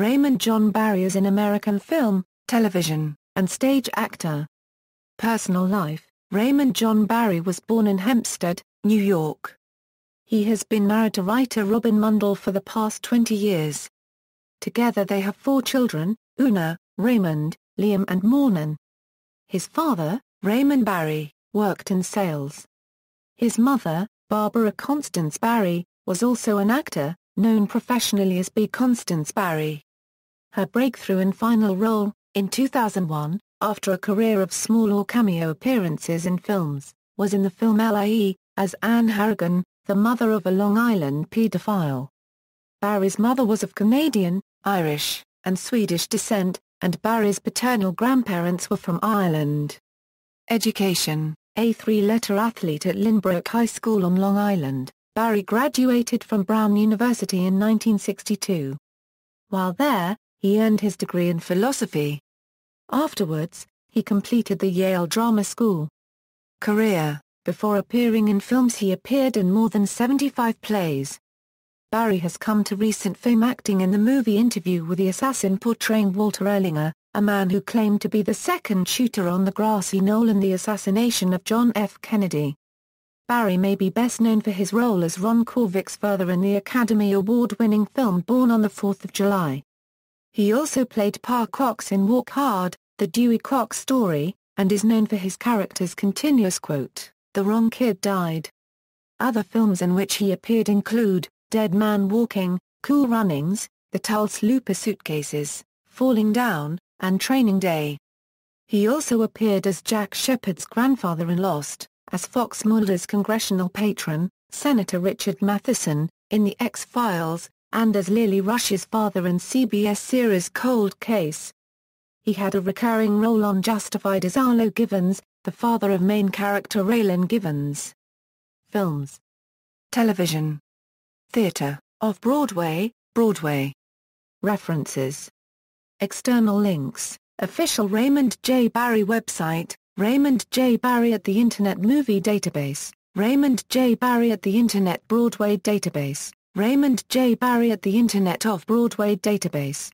Raymond John Barry is an American film, television, and stage actor. Personal life Raymond John Barry was born in Hempstead, New York. He has been married to writer Robin Mundell for the past 20 years. Together they have four children, Una, Raymond, Liam and Mornan. His father, Raymond Barry, worked in sales. His mother, Barbara Constance Barry, was also an actor, known professionally as B. Constance Barry. Her breakthrough and final role, in 2001, after a career of small or cameo appearances in films, was in the film LIE, as Anne Harrigan, the mother of a Long Island pedophile. Barry's mother was of Canadian, Irish, and Swedish descent, and Barry's paternal grandparents were from Ireland. Education A three-letter athlete at Lynbrook High School on Long Island, Barry graduated from Brown University in 1962. While there, he earned his degree in philosophy. Afterwards, he completed the Yale Drama School. Career Before appearing in films he appeared in more than 75 plays. Barry has come to recent fame acting in the movie Interview with the Assassin portraying Walter Erlinger, a man who claimed to be the second shooter on the grassy knoll in the assassination of John F. Kennedy. Barry may be best known for his role as Ron Corvick's father in the Academy Award-winning film Born on the Fourth of July. He also played Pa Crox in Walk Hard, The Dewey Crox Story, and is known for his character's continuous quote, The Wrong Kid Died. Other films in which he appeared include, Dead Man Walking, Cool Runnings, The Tulse Looper Suitcases, Falling Down, and Training Day. He also appeared as Jack Shepard's grandfather in Lost, as Fox Mulder's congressional patron, Senator Richard Matheson, in The X-Files, and as Lily Rush's father in CBS series Cold Case. He had a recurring role on Justified as Arlo Givens, the father of main character Raylan Givens. Films. Television. Theatre, Off-Broadway, Broadway. References. External links. Official Raymond J. Barry website, Raymond J. Barry at the Internet Movie Database, Raymond J. Barry at the Internet Broadway Database. Raymond J. Barry at the Internet Off-Broadway Database